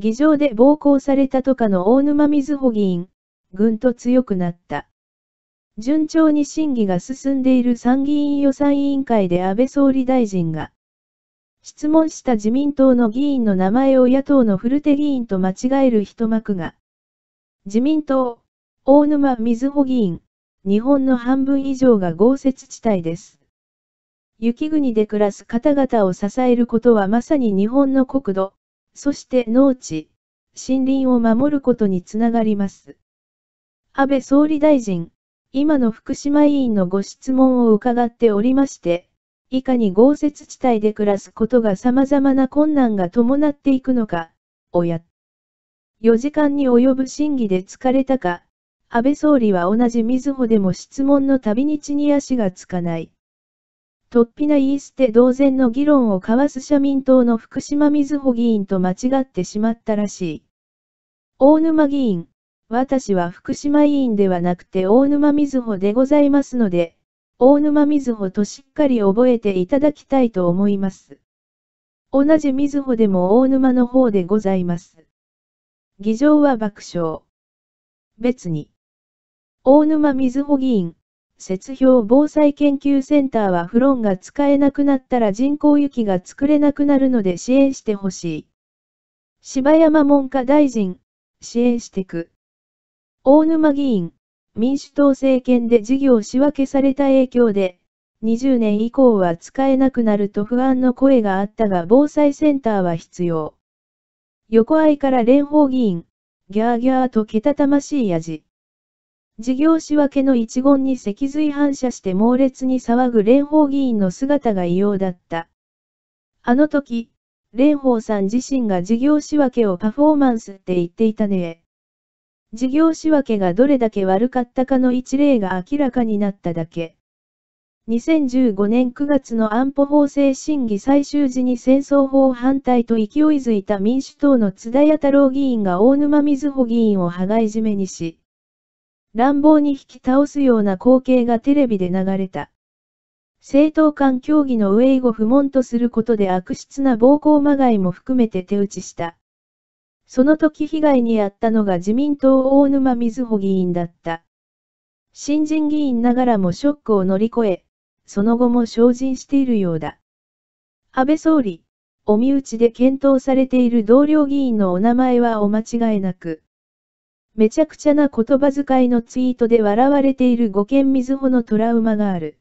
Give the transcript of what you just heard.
議場で暴行されたとかの大沼瑞穂議員、ぐんと強くなった。順調に審議が進んでいる参議院予算委員会で安倍総理大臣が、質問した自民党の議員の名前を野党の古手議員と間違える一幕が、自民党、大沼瑞穂議員、日本の半分以上が豪雪地帯です。雪国で暮らす方々を支えることはまさに日本の国土、そして農地、森林を守ることにつながります。安倍総理大臣、今の福島委員のご質問を伺っておりまして、いかに豪雪地帯で暮らすことが様々な困難が伴っていくのか、おや、4時間に及ぶ審議で疲れたか、安倍総理は同じみずほでも質問の度に地に足がつかない。突飛な言い捨て同然の議論を交わす社民党の福島みずほ議員と間違ってしまったらしい。大沼議員、私は福島委員ではなくて大沼みずほでございますので、大沼みずほとしっかり覚えていただきたいと思います。同じみずほでも大沼の方でございます。議場は爆笑。別に。大沼みずほ議員。雪氷防災研究センターはフロンが使えなくなったら人工雪が作れなくなるので支援してほしい。柴山文科大臣、支援してく。大沼議員、民主党政権で事業仕分けされた影響で、20年以降は使えなくなると不安の声があったが防災センターは必要。横合いから蓮舫議員、ギャーギャーとけたたましい味。事業仕分けの一言に脊髄反射して猛烈に騒ぐ蓮舫議員の姿が異様だった。あの時、蓮舫さん自身が事業仕分けをパフォーマンスって言っていたね。事業仕分けがどれだけ悪かったかの一例が明らかになっただけ。2015年9月の安保法制審議最終時に戦争法反対と勢いづいた民主党の津田屋太郎議員が大沼瑞穂議員を羽交い締めにし、乱暴に引き倒すような光景がテレビで流れた。政党間協議の上以後不問とすることで悪質な暴行まがいも含めて手打ちした。その時被害に遭ったのが自民党大沼瑞穂議員だった。新人議員ながらもショックを乗り越え、その後も精進しているようだ。安倍総理、お身内で検討されている同僚議員のお名前はお間違いなく。めちゃくちゃな言葉遣いのツイートで笑われている五軒水穂のトラウマがある。